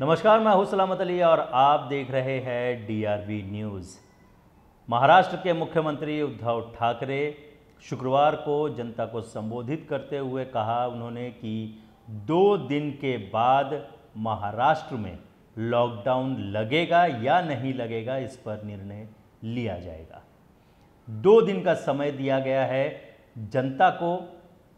नमस्कार मैं हूं सलामत अली और आप देख रहे हैं डीआरबी न्यूज़ महाराष्ट्र के मुख्यमंत्री उद्धव ठाकरे शुक्रवार को जनता को संबोधित करते हुए कहा उन्होंने कि दो दिन के बाद महाराष्ट्र में लॉकडाउन लगेगा या नहीं लगेगा इस पर निर्णय लिया जाएगा दो दिन का समय दिया गया है जनता को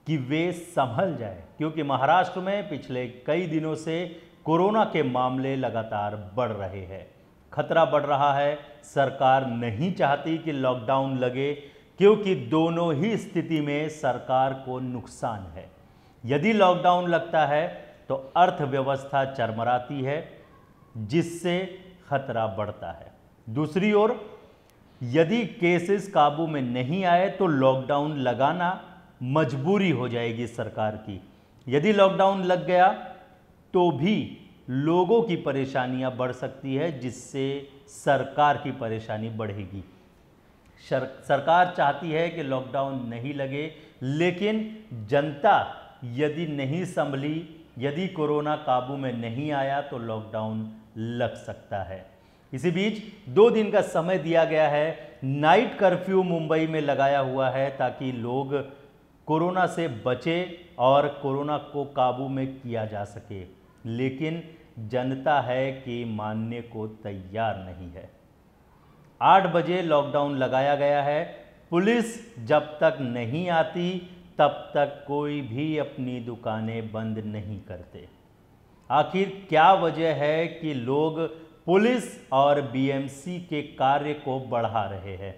कि वे संभल जाए क्योंकि महाराष्ट्र में पिछले कई दिनों से कोरोना के मामले लगातार बढ़ रहे हैं खतरा बढ़ रहा है सरकार नहीं चाहती कि लॉकडाउन लगे क्योंकि दोनों ही स्थिति में सरकार को नुकसान है यदि लॉकडाउन लगता है तो अर्थव्यवस्था चरमराती है जिससे खतरा बढ़ता है दूसरी ओर यदि केसेस काबू में नहीं आए तो लॉकडाउन लगाना मजबूरी हो जाएगी सरकार की यदि लॉकडाउन लग गया तो भी लोगों की परेशानियां बढ़ सकती है जिससे सरकार की परेशानी बढ़ेगी सरकार चाहती है कि लॉकडाउन नहीं लगे लेकिन जनता यदि नहीं संभली यदि कोरोना काबू में नहीं आया तो लॉकडाउन लग सकता है इसी बीच दो दिन का समय दिया गया है नाइट कर्फ्यू मुंबई में लगाया हुआ है ताकि लोग कोरोना से बचे और कोरोना को काबू में किया जा सके लेकिन जनता है कि मानने को तैयार नहीं है आठ बजे लॉकडाउन लगाया गया है पुलिस जब तक नहीं आती तब तक कोई भी अपनी दुकानें बंद नहीं करते आखिर क्या वजह है कि लोग पुलिस और बीएमसी के कार्य को बढ़ा रहे हैं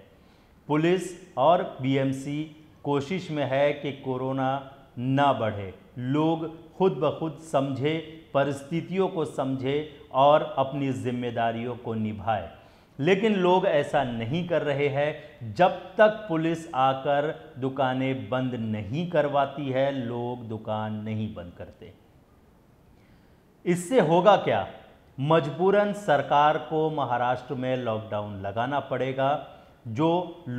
पुलिस और बीएमसी कोशिश में है कि कोरोना ना बढ़े लोग खुद ब खुद समझे परिस्थितियों को समझे और अपनी जिम्मेदारियों को निभाए लेकिन लोग ऐसा नहीं कर रहे हैं जब तक पुलिस आकर दुकानें बंद नहीं करवाती है लोग दुकान नहीं बंद करते इससे होगा क्या मजबूरन सरकार को महाराष्ट्र में लॉकडाउन लगाना पड़ेगा जो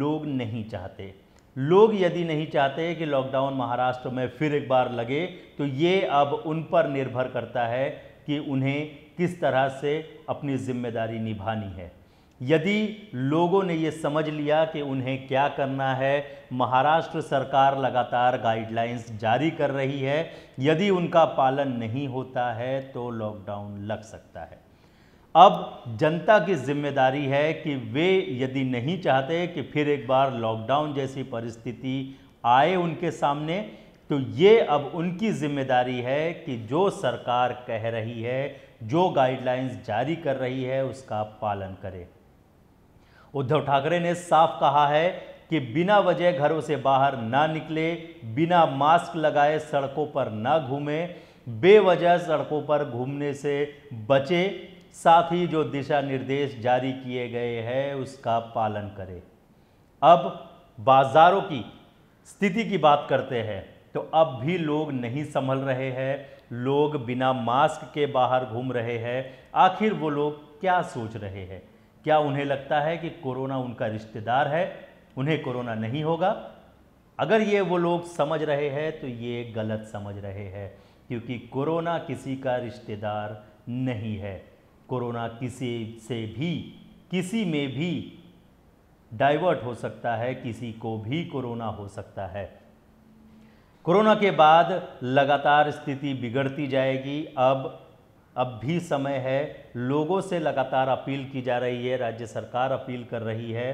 लोग नहीं चाहते लोग यदि नहीं चाहते कि लॉकडाउन महाराष्ट्र में फिर एक बार लगे तो ये अब उन पर निर्भर करता है कि उन्हें किस तरह से अपनी जिम्मेदारी निभानी है यदि लोगों ने ये समझ लिया कि उन्हें क्या करना है महाराष्ट्र सरकार लगातार गाइडलाइंस जारी कर रही है यदि उनका पालन नहीं होता है तो लॉकडाउन लग सकता है अब जनता की जिम्मेदारी है कि वे यदि नहीं चाहते कि फिर एक बार लॉकडाउन जैसी परिस्थिति आए उनके सामने तो ये अब उनकी जिम्मेदारी है कि जो सरकार कह रही है जो गाइडलाइंस जारी कर रही है उसका पालन करें उद्धव ठाकरे ने साफ कहा है कि बिना वजह घरों से बाहर ना निकले बिना मास्क लगाए सड़कों पर ना घूमें बेवजह सड़कों पर घूमने से बचे साथ ही जो दिशा निर्देश जारी किए गए हैं उसका पालन करें अब बाज़ारों की स्थिति की बात करते हैं तो अब भी लोग नहीं संभल रहे हैं लोग बिना मास्क के बाहर घूम रहे हैं आखिर वो लोग क्या सोच रहे हैं क्या उन्हें लगता है कि कोरोना उनका रिश्तेदार है उन्हें कोरोना नहीं होगा अगर ये वो लोग समझ रहे हैं तो ये गलत समझ रहे हैं क्योंकि कोरोना किसी का रिश्तेदार नहीं है कोरोना किसी से भी किसी में भी डाइवर्ट हो सकता है किसी को भी कोरोना हो सकता है कोरोना के बाद लगातार स्थिति बिगड़ती जाएगी अब अब भी समय है लोगों से लगातार अपील की जा रही है राज्य सरकार अपील कर रही है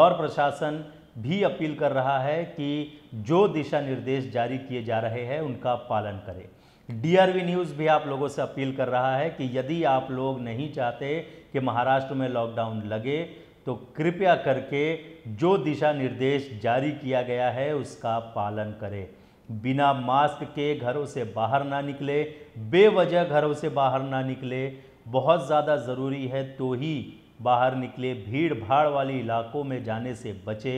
और प्रशासन भी अपील कर रहा है कि जो दिशा निर्देश जारी किए जा रहे हैं उनका पालन करें डीआरवी न्यूज़ भी आप लोगों से अपील कर रहा है कि यदि आप लोग नहीं चाहते कि महाराष्ट्र में लॉकडाउन लगे तो कृपया करके जो दिशा निर्देश जारी किया गया है उसका पालन करें बिना मास्क के घरों से बाहर ना निकले बेवजह घरों से बाहर ना निकले बहुत ज़्यादा ज़रूरी है तो ही बाहर निकले भीड़ भाड़ वाले इलाकों में जाने से बचे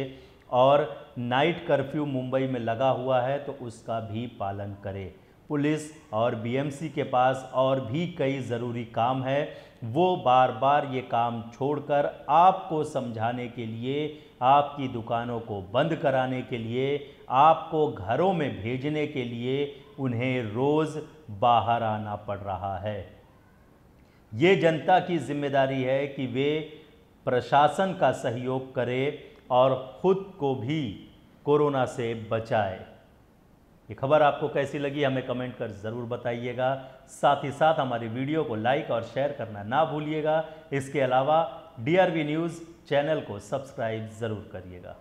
और नाइट कर्फ्यू मुंबई में लगा हुआ है तो उसका भी पालन करें पुलिस और बीएमसी के पास और भी कई ज़रूरी काम है वो बार बार ये काम छोड़कर आपको समझाने के लिए आपकी दुकानों को बंद कराने के लिए आपको घरों में भेजने के लिए उन्हें रोज़ बाहर आना पड़ रहा है ये जनता की जिम्मेदारी है कि वे प्रशासन का सहयोग करें और ख़ुद को भी कोरोना से बचाए ये खबर आपको कैसी लगी हमें कमेंट कर ज़रूर बताइएगा साथ ही साथ हमारी वीडियो को लाइक और शेयर करना ना भूलिएगा इसके अलावा डी न्यूज़ चैनल को सब्सक्राइब ज़रूर करिएगा